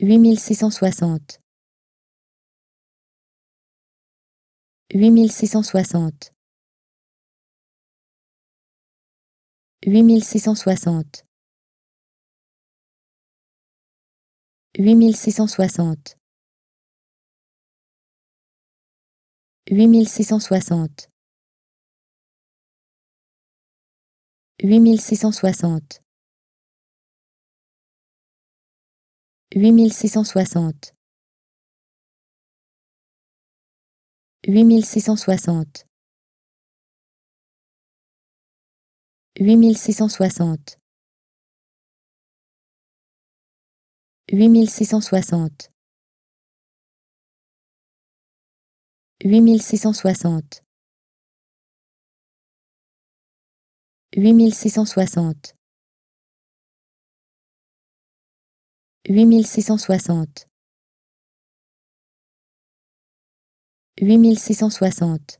8660 8660 8660 8660 8660 8660 huit mille six cent soixante huit mille six cent soixante huit mille six cent soixante huit mille six cent soixante huit mille six cent soixante huit mille six cent soixante huit mille six cent soixante huit mille six cent soixante